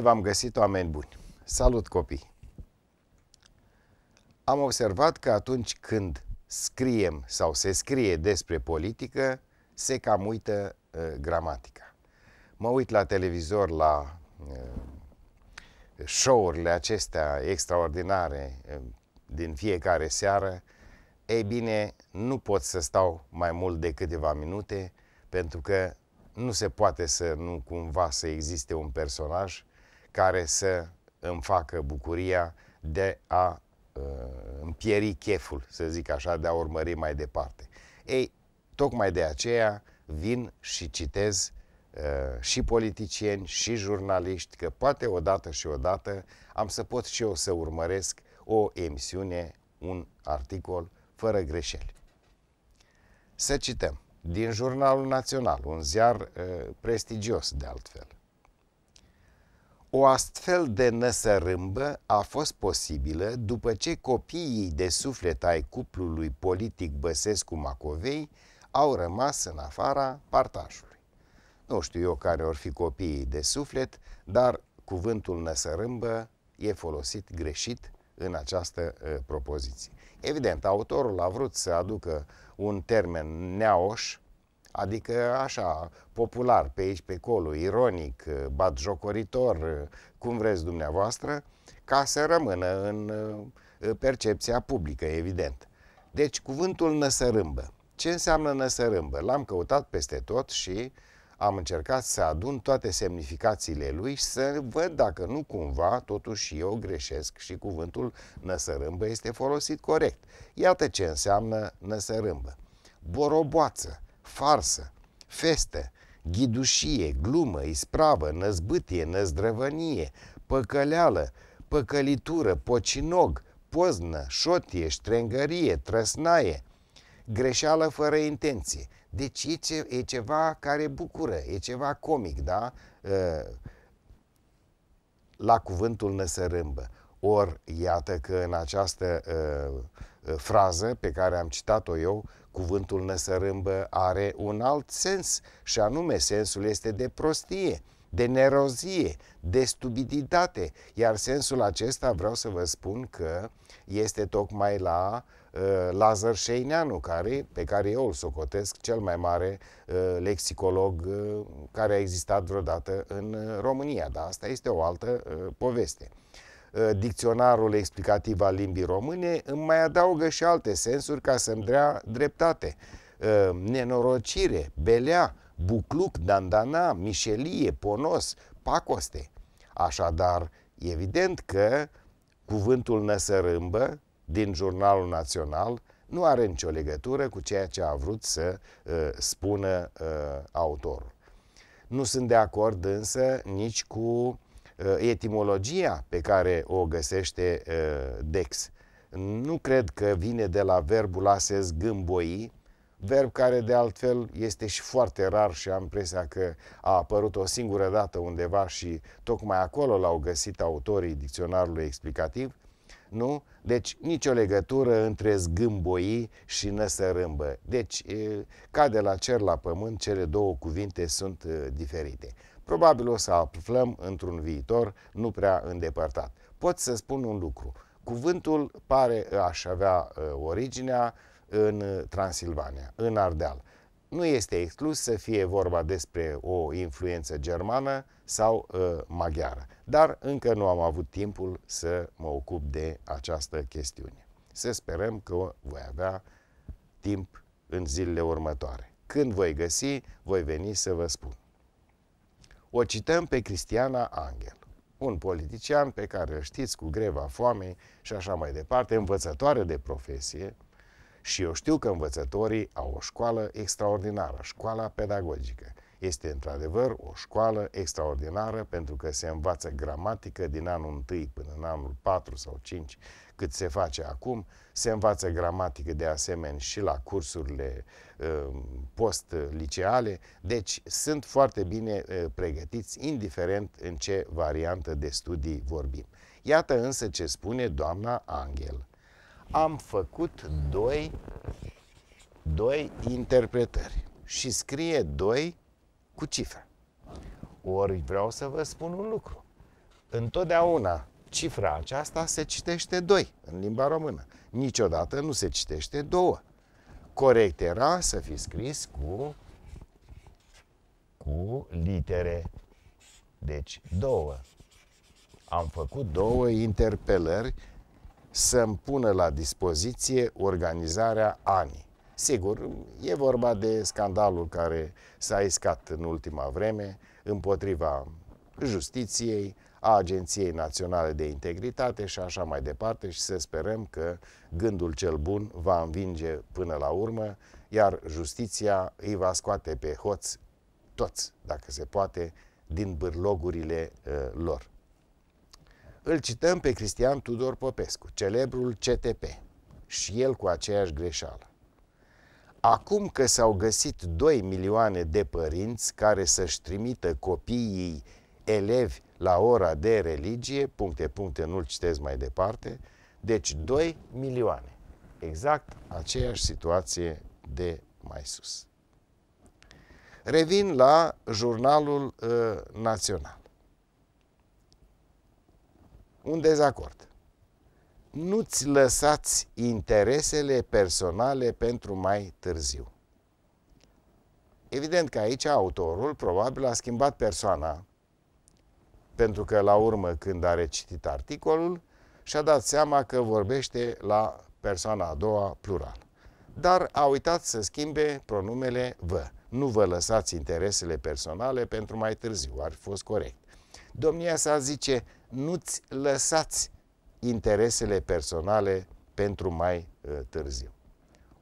v-am găsit, oameni buni! Salut, copii! Am observat că atunci când scriem sau se scrie despre politică, se cam uită uh, gramatica. Mă uit la televizor, la uh, show-urile acestea extraordinare uh, din fiecare seară. Ei bine, nu pot să stau mai mult de câteva minute, pentru că nu se poate să nu cumva să existe un personaj care să îmi facă bucuria de a uh, împieri cheful, să zic așa, de a urmări mai departe. Ei, tocmai de aceea vin și citez uh, și politicieni, și jurnaliști, că poate odată și odată am să pot și eu să urmăresc o emisiune, un articol, fără greșeli. Să cităm din Jurnalul Național, un ziar uh, prestigios de altfel. O astfel de năsărâmbă a fost posibilă după ce copiii de suflet ai cuplului politic Băsescu-Macovei au rămas în afara partajului. Nu știu eu care or fi copiii de suflet, dar cuvântul năsărâmbă e folosit greșit în această uh, propoziție. Evident, autorul a vrut să aducă un termen neoș Adică așa, popular, pe aici, pe acolo, ironic, batjocoritor, cum vreți dumneavoastră, ca să rămână în uh, percepția publică, evident. Deci, cuvântul năsărâmbă. Ce înseamnă năsărâmbă? L-am căutat peste tot și am încercat să adun toate semnificațiile lui și să văd dacă nu cumva, totuși eu greșesc și cuvântul năsărâmbă este folosit corect. Iată ce înseamnă năsărâmbă. Boroboață farsă, feste, ghidușie, glumă, ispravă, năzbâtie, năzdrăvănie, păcăleală, păcălitură, pocinog, poznă, șotie, ștrengărie, trăsnaie, greșeală fără intenție. Deci e, ce, e ceva care bucură, e ceva comic, da? Ă, la cuvântul năsărâmbă. Ori, iată că în această uh, frază pe care am citat-o eu, uh, Cuvântul năsărâmbă are un alt sens și anume sensul este de prostie, de nerozie, de stupiditate, iar sensul acesta vreau să vă spun că este tocmai la uh, Lazar Șeineanu, care, pe care eu îl socotesc cel mai mare uh, lexicolog uh, care a existat vreodată în uh, România, dar asta este o altă uh, poveste. Uh, dicționarul explicativ al limbii române, îmi mai adaugă și alte sensuri ca să-mi dea dreptate. Uh, nenorocire, belea, bucluc, dandana, mișelie, ponos, pacoste. Așadar, evident că cuvântul năsărâmbă din Jurnalul Național nu are nicio legătură cu ceea ce a vrut să uh, spună uh, autorul. Nu sunt de acord însă nici cu Eh, etimologia pe care o găsește eh, Dex nu cred că vine de la verbul a se zgâmboi, verb care de altfel este și foarte rar și am impresia că a apărut o singură dată undeva și tocmai acolo l-au găsit autorii dicționarului explicativ, nu? Deci nicio legătură între zgâmboi și năsărâmbă. Deci, eh, ca de la cer la pământ, cele două cuvinte sunt diferite. Probabil o să aflăm într-un viitor nu prea îndepărtat. Pot să spun un lucru. Cuvântul pare aș avea uh, originea în Transilvania, în Ardeal. Nu este exclus să fie vorba despre o influență germană sau uh, maghiară, dar încă nu am avut timpul să mă ocup de această chestiune. Să sperăm că voi avea timp în zilele următoare. Când voi găsi, voi veni să vă spun o cităm pe Cristiana Angel, un politician pe care îl știți cu greva foamei și așa mai departe, învățătoare de profesie, și eu știu că învățătorii au o școală extraordinară, școala pedagogică. Este într-adevăr o școală extraordinară pentru că se învață gramatică din anul 1 până în anul 4 sau 5, cât se face acum. Se învață gramatică de asemenea și la cursurile uh, post-liceale, deci sunt foarte bine uh, pregătiți, indiferent în ce variantă de studii vorbim. Iată însă ce spune doamna Angel. Am făcut doi, doi interpretări și scrie doi cu cifre. Ori vreau să vă spun un lucru. Întotdeauna cifra aceasta se citește 2 în limba română. Niciodată nu se citește 2. Corect era să fi scris cu, cu litere. Deci 2. Am făcut două interpelări să-mi pună la dispoziție organizarea anii. Sigur, e vorba de scandalul care s-a iscat în ultima vreme împotriva justiției, a Agenției Naționale de Integritate și așa mai departe și să sperăm că gândul cel bun va învinge până la urmă, iar justiția îi va scoate pe hoți toți, dacă se poate, din bârlogurile uh, lor. Îl cităm pe Cristian Tudor Popescu, celebrul CTP, și el cu aceeași greșeală. Acum că s-au găsit 2 milioane de părinți care să-și trimită copiii elevi la ora de religie, puncte, puncte, nu-l citesc mai departe, deci 2 milioane. Exact aceeași situație de mai sus. Revin la Jurnalul uh, Național. Un dezacord nu-ți lăsați interesele personale pentru mai târziu. Evident că aici autorul probabil a schimbat persoana, pentru că la urmă când a recitit articolul și-a dat seama că vorbește la persoana a doua plural. Dar a uitat să schimbe pronumele vă. Nu vă lăsați interesele personale pentru mai târziu, ar fi fost corect. Domnia sa zice, nu-ți lăsați interesele personale pentru mai uh, târziu.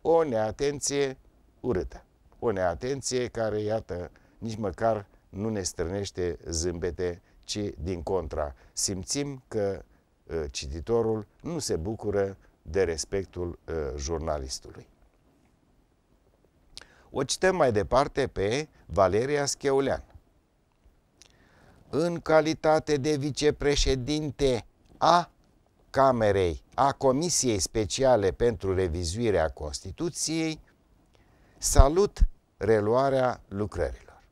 O neatenție urâtă. O neatenție care, iată, nici măcar nu ne strânește zâmbete, ci din contra. Simțim că uh, cititorul nu se bucură de respectul uh, jurnalistului. O cităm mai departe pe Valeria Scheulean. În calitate de vicepreședinte a Camerei a Comisiei Speciale pentru Revizuirea Constituției, salut reluarea lucrărilor.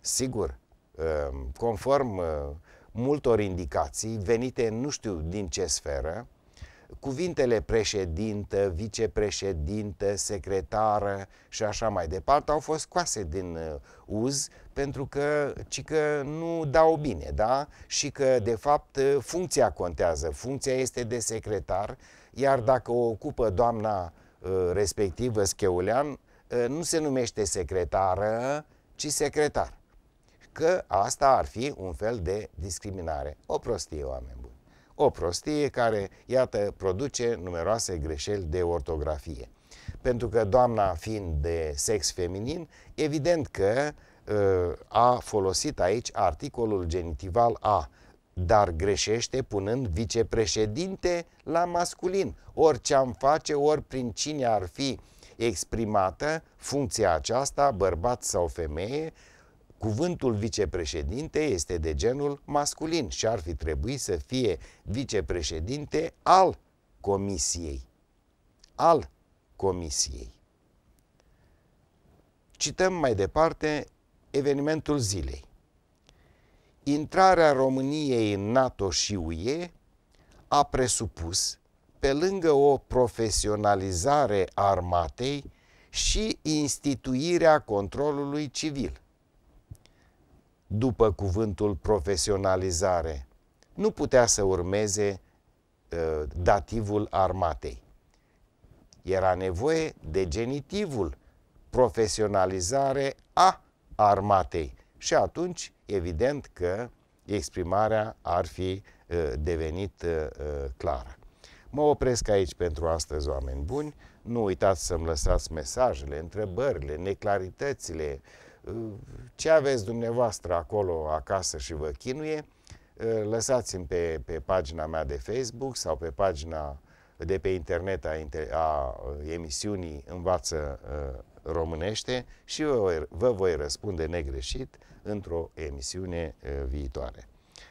Sigur, ehm, conform ehm, multor indicații venite nu știu din ce sferă, cuvintele președintă, vicepreședintă, secretară și așa mai departe au fost scoase din uh, uz pentru că, ci că nu dau bine, da? Și că, de fapt, uh, funcția contează. Funcția este de secretar, iar dacă o ocupă doamna uh, respectivă, Scheulean, nu se numește secretară, ci secretar. Că asta ar fi un fel de discriminare. O prostie, oameni buni. O prostie care, iată, produce numeroase greșeli de ortografie. Pentru că doamna fiind de sex feminin, evident că ă, a folosit aici articolul genitival a, dar greșește punând vicepreședinte la masculin. Orice am face, ori prin cine ar fi exprimată funcția aceasta, bărbat sau femeie, Cuvântul vicepreședinte este de genul masculin și ar fi trebuit să fie vicepreședinte al comisiei. Al comisiei. Cităm mai departe evenimentul zilei. Intrarea României în NATO și UE a presupus, pe lângă o profesionalizare armatei, și instituirea controlului civil – după cuvântul profesionalizare. Nu putea să urmeze uh, dativul armatei. Era nevoie de genitivul profesionalizare a armatei. Și atunci, evident că exprimarea ar fi uh, devenit uh, clară. Mă opresc aici pentru astăzi, oameni buni. Nu uitați să-mi lăsați mesajele, întrebările, neclaritățile, uh, ce aveți dumneavoastră acolo acasă și vă chinuie, uh, lăsați-mi pe, pe pagina mea de Facebook sau pe pagina de pe internet a, a uh, emisiunii Învață uh, Românește și vă, vă voi răspunde negreșit într-o emisiune viitoare.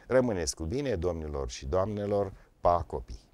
Rămâneți cu bine, domnilor și doamnelor, pa copii!